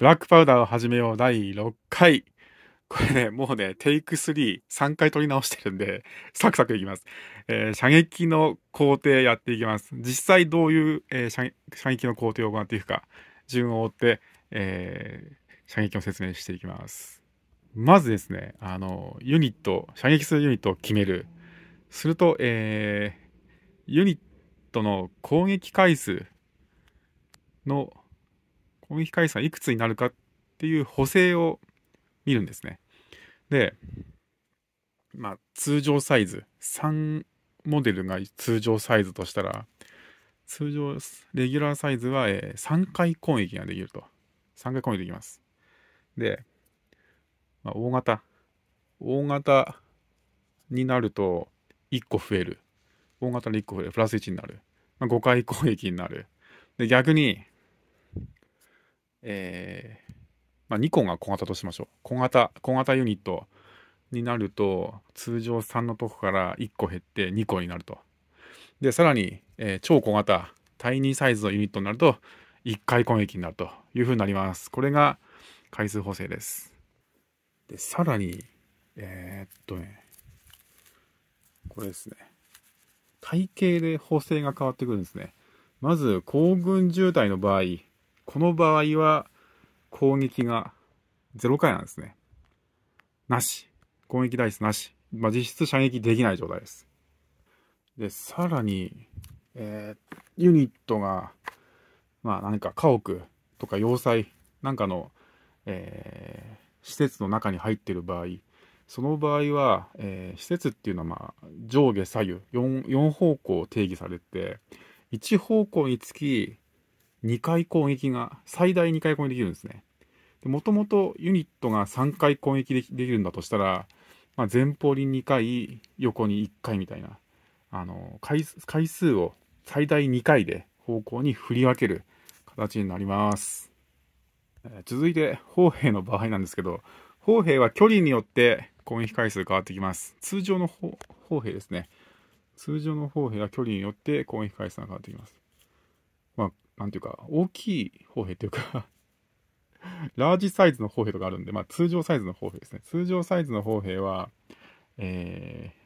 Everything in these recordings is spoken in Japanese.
ブラックパウダーを始めよう第6回。これね、もうね、テイク3、3回撮り直してるんで、サクサクいきます。えー、射撃の工程やっていきます。実際どういう、えー、射撃の工程を行っていくか、順を追って、えー、射撃の説明していきます。まずですね、あの、ユニット、射撃するユニットを決める。すると、えー、ユニットの攻撃回数の攻撃回数はいくつになるかっていう補正を見るんですね。で、まあ、通常サイズ3モデルが通常サイズとしたら通常レギュラーサイズは、えー、3回攻撃ができると3回攻撃できますで、まあ、大型大型になると1個増える大型で1個増えるプラス1になる、まあ、5回攻撃になるで逆にえー、まあ、2個が小型としましょう。小型、小型ユニットになると、通常3のとこから1個減って2個になると。で、さらに、えー、超小型、タイニーサイズのユニットになると、1回攻撃になるというふうになります。これが回数補正です。で、さらに、えー、っとね、これですね。体型で補正が変わってくるんですね。まず、行軍渋滞の場合、この場合は攻撃が0回なんですね。なし。攻撃ダイスなし。まあ、実質射撃できない状態です。で、さらに、えー、ユニットが、まあ、何か家屋とか要塞なんかの、えー、施設の中に入ってる場合、その場合は、えー、施設っていうのは、まあ、上下左右 4, 4方向を定義されて、1方向につき2回攻撃が、最大2回攻撃できるんですね。もともとユニットが3回攻撃できるんだとしたら、まあ、前方に2回、横に1回みたいな、あの回、回数を最大2回で方向に振り分ける形になります。え続いて、砲兵の場合なんですけど、砲兵は距離によって攻撃回数変わってきます。通常の砲兵ですね。通常の砲兵は距離によって攻撃回数が変わってきます。なんていうか、大きい砲兵っていうか ラージサイズの砲兵とかあるんで、まあ、通常サイズの砲兵ですね。通常サイズの砲兵は、えー、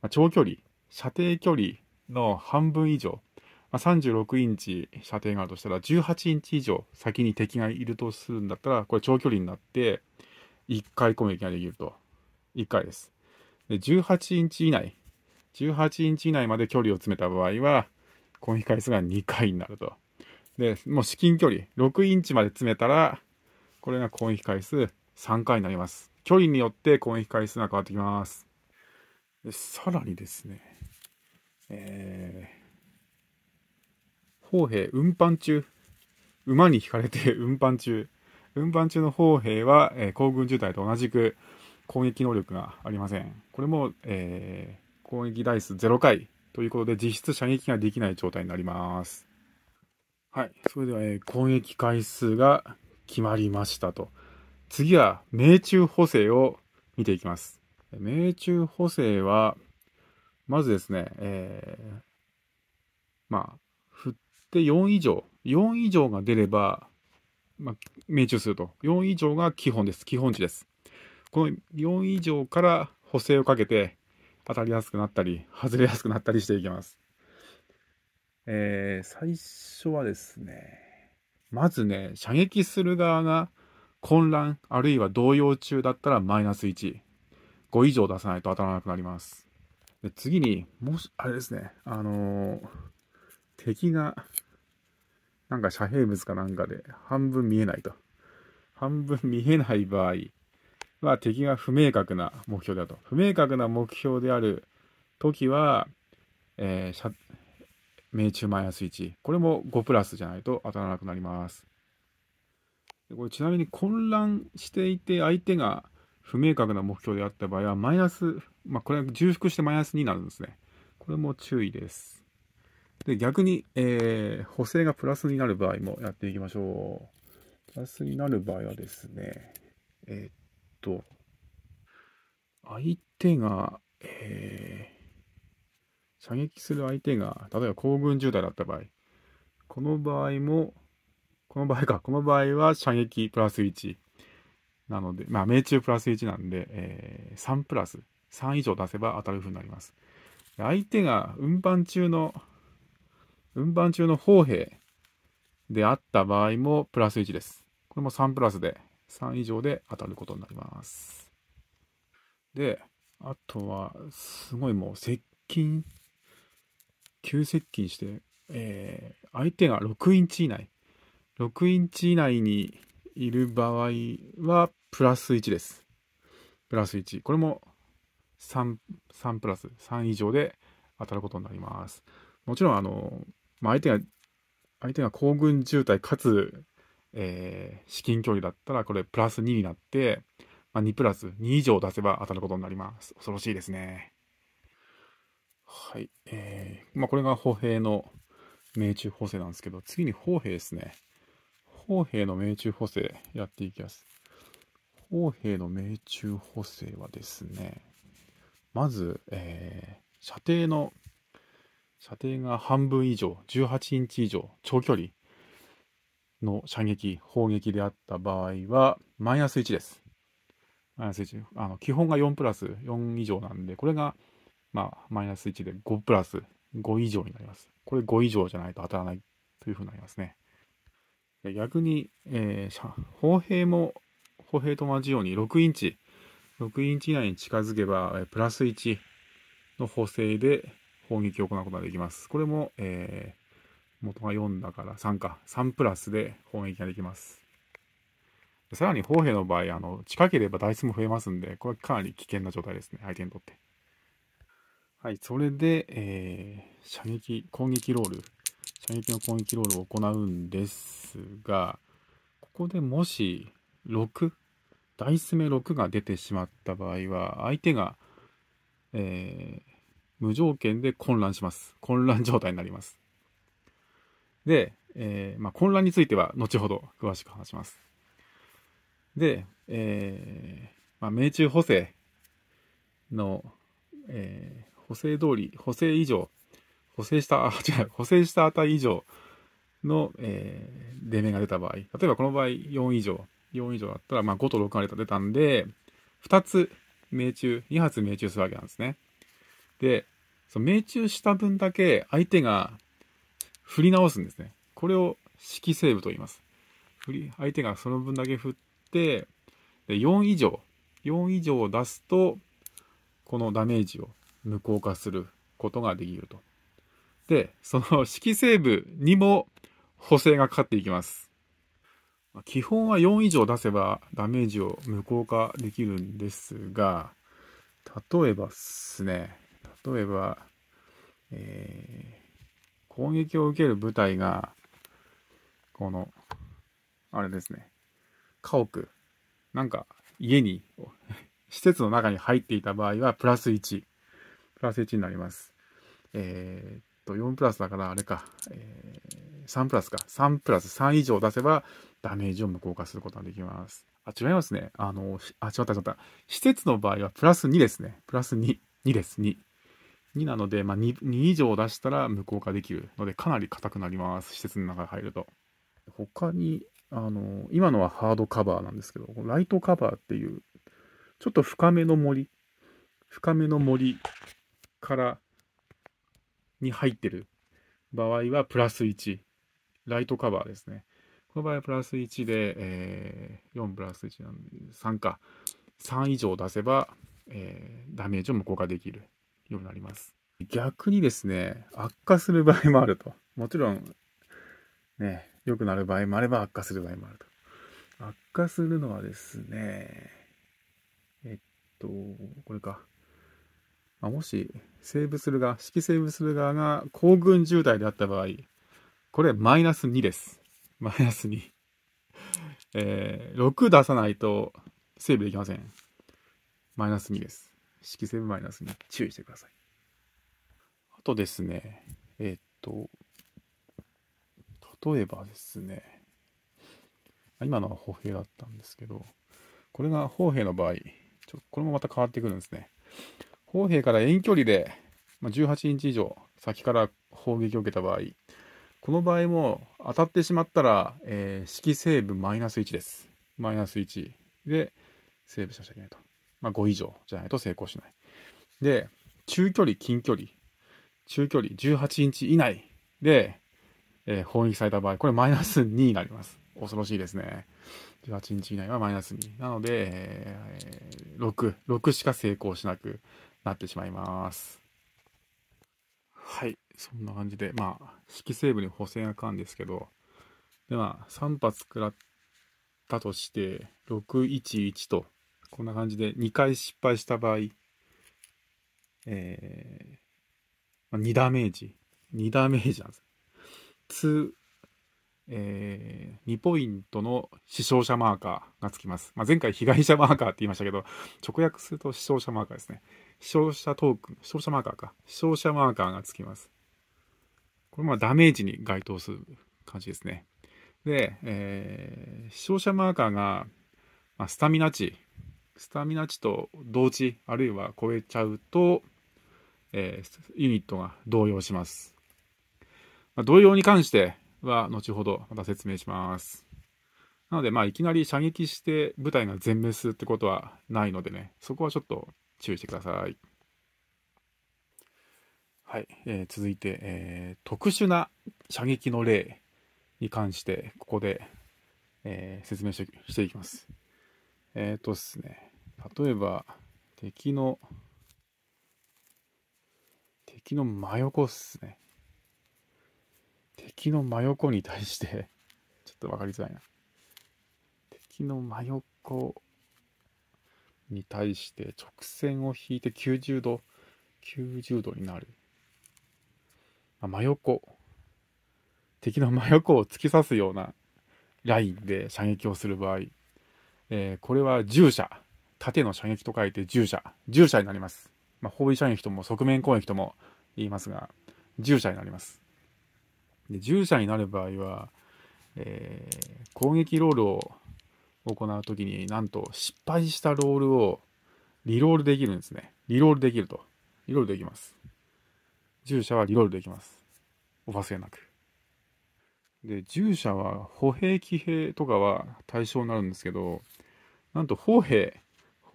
まあ、長距離、射程距離の半分以上、まあ、36インチ射程があるとしたら、18インチ以上先に敵がいるとするんだったら、これ長距離になって、1回攻撃ができると。1回です。で、18インチ以内、18インチ以内まで距離を詰めた場合は、コ撃回数が2回になると。で、もう至近距離、6インチまで詰めたら、これが攻撃回数3回になります。距離によって攻撃回数が変わってきます。でさらにですね、えー、砲兵運搬中、馬に引かれて 運搬中、運搬中の砲兵は、えー、行軍渋滞と同じく攻撃能力がありません。これも、えー、攻撃台数0回ということで、実質射撃ができない状態になります。はい。それでは、えー、攻撃回数が決まりましたと。次は、命中補正を見ていきます。命中補正は、まずですね、えー、まあ、振って4以上、4以上が出れば、まあ、命中すると。4以上が基本です。基本値です。この4以上から補正をかけて、当たりやすくなったり、外れやすくなったりしていきます。えー、最初はですね、まずね、射撃する側が混乱、あるいは動揺中だったらマイナス1。5以上出さないと当たらなくなります。で次に、もし、あれですね、あのー、敵が、なんか遮蔽物かなんかで半分見えないと。半分見えない場合、は敵が不明確な目標だと。不明確な目標である時は、えー、命中マイナス1。これも5プラスじゃないと当たらなくなります。これちなみに混乱していて相手が不明確な目標であった場合はマイナス、まあ、これは重複してマイナスになるんですね。これも注意です。で、逆に、えー、補正がプラスになる場合もやっていきましょう。プラスになる場合はですね、えー、っと、相手が、えー、射撃する相手が、例えば行軍10代だった場合、この場合も、この場合か、この場合は射撃プラス1。なので、まあ、命中プラス1なんで、えー、3プラス、3以上出せば当たる風になります。相手が運搬中の、運搬中の砲兵であった場合もプラス1です。これも3プラスで3以上で当たることになります。で、あとは、すごいもう接近、急接近して、えー、相手が6インチ以内、6インチ以内にいる場合は、プラス1です。プラス1。これも3、3プラス、3以上で当たることになります。もちろん、あの、まあ、相手が、相手が行軍渋滞かつえー、至近距離だったらこれプラス2になって、まあ、2プラス2以上出せば当たることになります。恐ろしいですね。はい。えー、まあ、これが歩兵の命中補正なんですけど、次に砲兵ですね。砲兵の命中補正やっていきます。砲兵の命中補正はですね、まず、えー、射程の、射程が半分以上、18インチ以上、長距離の射撃、砲撃であった場合は、マイナス1です。マイナス1。あの基本が4プラス4以上なんで、これが、まあ、マイナス1で5プラス5以上になります。これ5以上じゃないと当たらないというふうになりますね。逆に、えー、砲兵も、砲兵と同じように6インチ、6インチ以内に近づけば、えプラス1の補正で砲撃を行うことができます。これも、えー元が4だから3か。3プラスで砲撃ができます。さらに砲兵の場合、あの、近ければ台数も増えますんで、これはかなり危険な状態ですね。相手にとって。はい、それで、えー、射撃、攻撃ロール。射撃の攻撃ロールを行うんですが、ここでもし6、ダイス目6が出てしまった場合は、相手が、えー、無条件で混乱します。混乱状態になります。で、えー、まあ、混乱については後ほど詳しく話します。で、えー、まあ、命中補正の、えー、補正通り、補正以上、補正した、あ、違う、補正した値以上の、えー、出目が出た場合、例えばこの場合4以上、4以上だったら、まあ、5と6が出た出たんで、2つ命中、2発命中するわけなんですね。で、その命中した分だけ相手が振り直すんですね。これを式セーブと言います。振り、相手がその分だけ振って、で4以上、4以上を出すと、このダメージを無効化することができると。で、その式セーブにも補正がかかっていきます。基本は4以上出せばダメージを無効化できるんですが、例えばですね。例えば、えー攻撃を受ける部隊が、この、あれですね、家屋、なんか家に、施設の中に入っていた場合は、プラス1、プラス1になります。えー、っと、4プラスだからあれか、えー、3プラスか、3プラス3以上出せば、ダメージを無効化することができます。あ、違いますね。あの、あ、違った違った。施設の場合はプラス2ですね。プラス2。2です、2。2なので、まあ2、2, 以上出したら無効化できるのでかなり硬くなります施設の中に入ると他にあの今のはハードカバーなんですけどライトカバーっていうちょっと深めの森深めの森からに入ってる場合はプラス1ライトカバーですねこの場合はプラス1で、えー、4プラス1なんで3か3以上出せば、えー、ダメージを無効化できるようになります。逆にですね、悪化する場合もあると。もちろん、ね、良くなる場合もあれば悪化する場合もあると。悪化するのはですね、えっと、これか。まあ、もし、セーブする側、式セーブする側が行軍渋滞であった場合、これマイナス2です。マイナス2。えー、6出さないとセーブできません。マイナス2です。式線マイナスに注意してください。あとですね、えっと、例えばですね、今のは歩兵だったんですけど、これが砲兵の場合、ちょこれもまた変わってくるんですね。砲兵から遠距離で18インチ以上先から砲撃を受けた場合、この場合も当たってしまったら、えー、式セーブマイナス1です。マイナス1でセーブしなきゃいけないと。まあ、5以上じゃないと成功しない。で、中距離、近距離、中距離18インチ以内で、えー、砲撃された場合、これマイナス2になります。恐ろしいですね。18日以内はマイナス2。なので、えー、6、6しか成功しなくなってしまいます。はい、そんな感じで、まあ、色成分に補正がかんですけど、では、まあ、3発食らったとして、611とこんな感じで2回失敗した場合、えー、2ダメージ、2ダメージなんです。2、えー、2ポイントの死傷者マーカーがつきます。まあ、前回被害者マーカーって言いましたけど、直訳すると死傷者マーカーですね。死傷者トークン、死傷者マーカーか。死傷者マーカーがつきます。これもダメージに該当する感じですね。で、えー、死傷者マーカーが、まあ、スタミナ値スタミナ値と同値あるいは超えちゃうと、えー、ユニットが動揺します、まあ、動揺に関しては後ほどまた説明しますなのでまあいきなり射撃して部隊が全滅するってことはないのでねそこはちょっと注意してくださいはい、えー、続いて、えー、特殊な射撃の例に関してここで、えー、説明していきますえっ、とですね例えば敵の敵の真横っすね敵の真横に対して ちょっと分かりづらいな敵の真横に対して直線を引いて90度90度になるあ真横敵の真横を突き刺すようなラインで射撃をする場合、えー、これは従者縦の射撃と書いて銃射。銃射になります。まあ、包囲射撃とも側面攻撃とも言いますが、銃射になります。で銃射になる場合は、えー、攻撃ロールを行う時になんと失敗したロールをリロールできるんですね。リロールできると。リロールできます。銃射はリロールできます。お忘れなく。で、従者は歩兵、騎兵とかは対象になるんですけど、なんと砲兵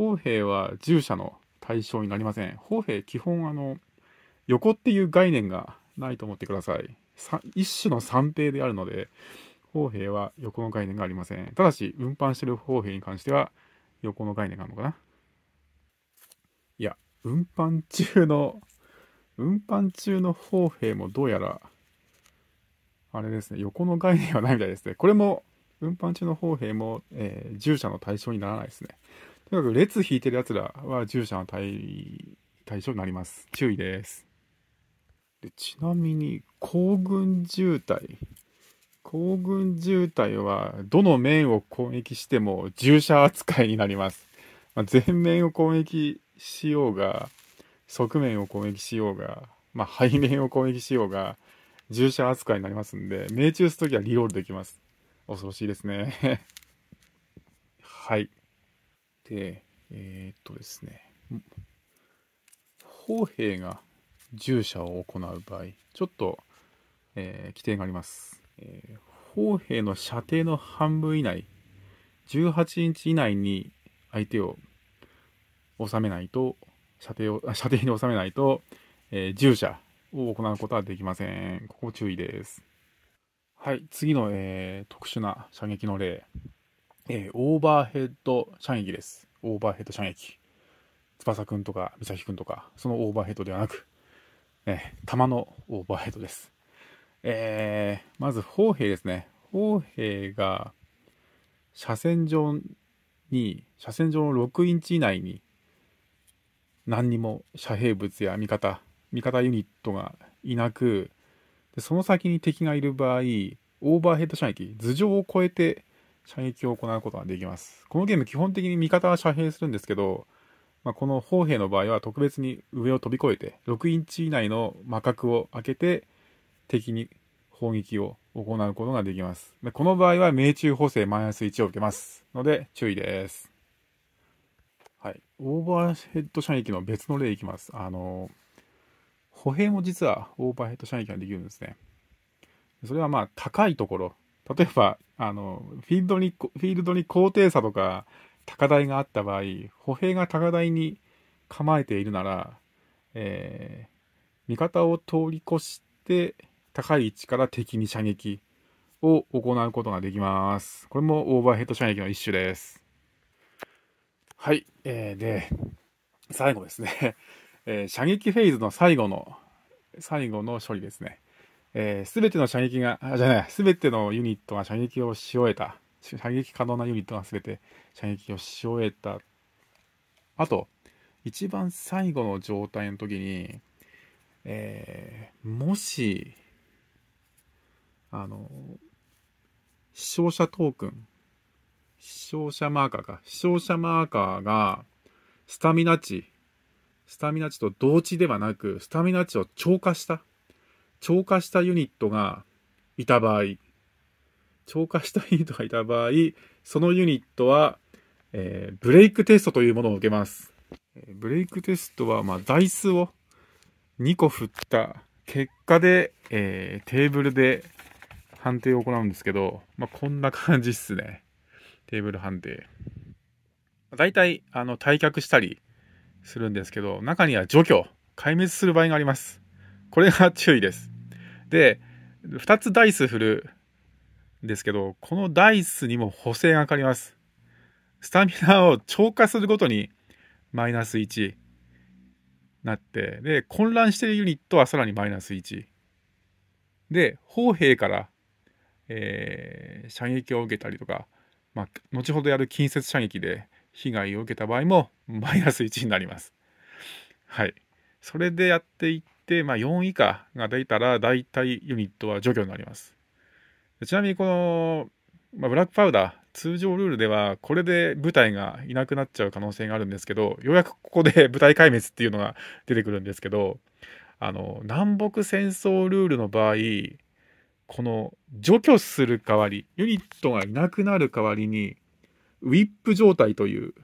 砲兵は従者の対象になりません。砲兵基本あの横っていう概念がないと思ってください。一種の三平であるので、砲兵は横の概念がありません。ただし、運搬してる砲兵に関しては横の概念があるのかないや、運搬中の、運搬中の砲兵もどうやら、あれですね、横の概念はないみたいですね。これも、運搬中の砲兵も、えー、従者の対象にならないですね。とにかく列引いてる奴らは従者の対対象になります。注意です。でちなみに、行軍渋滞。行軍渋滞は、どの面を攻撃しても従者扱いになります。まあ、前面を攻撃しようが、側面を攻撃しようが、まあ、背面を攻撃しようが、従者扱いになりますんで、命中するときはリロールできます。恐ろしいですね。はい。で、えー、っとですね、砲兵が従者を行う場合、ちょっと、えー、規定があります。えー、砲兵の射程の半分以内、18インチ以内に相手を収めないと、射程を、射程に収めないと、えー、従者を行うことはできません。ここ注意です。はい、次の、えー、特殊な射撃の例。えー、オーバーヘッド射撃です。オーバーヘッド射撃。翼くんとか、美咲くんとか、そのオーバーヘッドではなく、えー、弾のオーバーヘッドです。えー、まず、砲兵ですね。砲兵が、車線上に、車線上の6インチ以内に、何にも遮蔽物や味方、味方ユニットがいなく、でその先に敵がいる場合、オーバーヘッド射撃、頭上を越えて射撃を行うことができます。このゲーム基本的に味方は遮蔽するんですけど、まあ、この砲兵の場合は特別に上を飛び越えて6インチ以内の魔角を開けて敵に砲撃を行うことができます。でこの場合は命中補正マイナス1を受けます。ので注意です。はい。オーバーヘッド射撃の別の例いきます。あの、歩兵も実はオーバーヘッド射撃ができるんですね。それはまあ高いところ、例えば、あの、フィールドに、フィールドに高低差とか高台があった場合、歩兵が高台に構えているなら、えー、味方を通り越して高い位置から敵に射撃を行うことができます。これもオーバーヘッド射撃の一種です。はい。えー、で、最後ですね。えー、射撃フェーズの最後の、最後の処理ですね。えー、べての射撃が、あ、じゃない、すべてのユニットが射撃をし終えた。射撃可能なユニットがべて射撃をし終えた。あと、一番最後の状態の時に、えー、もし、あの、死傷者トークン、死傷者マーカーか、死傷者マーカーが、スタミナ値、スタミナ値と同値ではなく、スタミナ値を超過した。超過したユニットがいた場合、超過したユニットがいた場合、そのユニットは、えー、ブレイクテストというものを受けます。ブレイクテストは、まあ、ダイスを2個振った結果で、えー、テーブルで判定を行うんですけど、まあ、こんな感じっすね。テーブル判定。大体、あの、退却したりするんですけど、中には除去、壊滅する場合があります。これが注意です。で、2つダイス振るんですけど、このダイスにも補正がかかります。スタミナを超過するごとにマイナス1なって、で、混乱しているユニットはさらにマイナス1。で、砲兵から、えー、射撃を受けたりとか、まあ、後ほどやる近接射撃で被害を受けた場合もマイナス1になります。はい。それでやっていっで、まあ、4以下が出たら、大体ユニットは除去になります。ちなみに、この、まあ、ブラックパウダー、通常ルールでは、これで部隊がいなくなっちゃう可能性があるんですけど、ようやくここで部隊壊滅っていうのが出てくるんですけど、あの、南北戦争ルールの場合、この除去する代わり、ユニットがいなくなる代わりに、ウィップ状態という、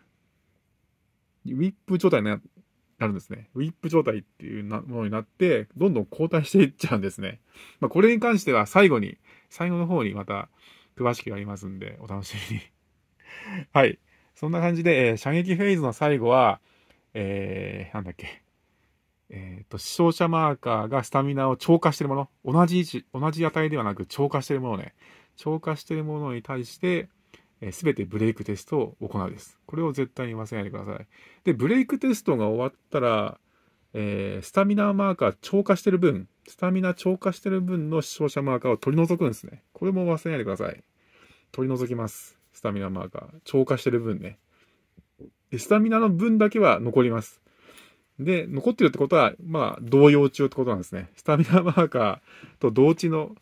ウィップ状態になるんですね。ウィップ状態っていうものになって、どんどん後退していっちゃうんですね。まあ、これに関しては最後に、最後の方にまた詳しくやりますんで、お楽しみに はい。そんな感じで、えー、射撃フェーズの最後は、えー、なんだっけ。えっ、ー、と、死傷者マーカーがスタミナを超過してるもの。同じ位置、同じ値ではなく超過してるものね。超過してるものに対して、えー、てブレイクテストを行うです。これを絶対に忘れないでください。で、ブレイクテストが終わったら、えー、スタミナマーカー超過してる分、スタミナ超過してる分の視聴者マーカーを取り除くんですね。これも忘れないでください。取り除きます。スタミナマーカー。超過してる分ね。で、スタミナの分だけは残ります。で、残ってるってことは、まあ、同様中ってことなんですね。スタミナマーカーと同値の、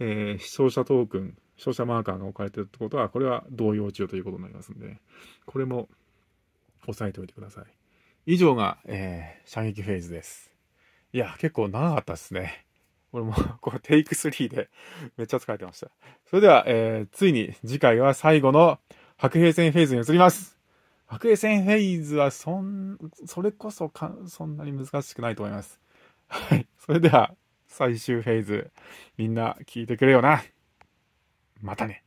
えー、視聴者トークン照射マーカーが置かれてるってことは、これは動揺中ということになりますんで、これも押さえておいてください。以上が、えー、射撃フェーズです。いや、結構長かったですね。俺も これテイク3で めっちゃ疲れてました。それでは、えー、ついに次回は最後の白兵戦フェーズに移ります。白兵戦フェーズはそん、それこそかそんなに難しくないと思います。はい。それでは、最終フェーズ、みんな聞いてくれよな。またね。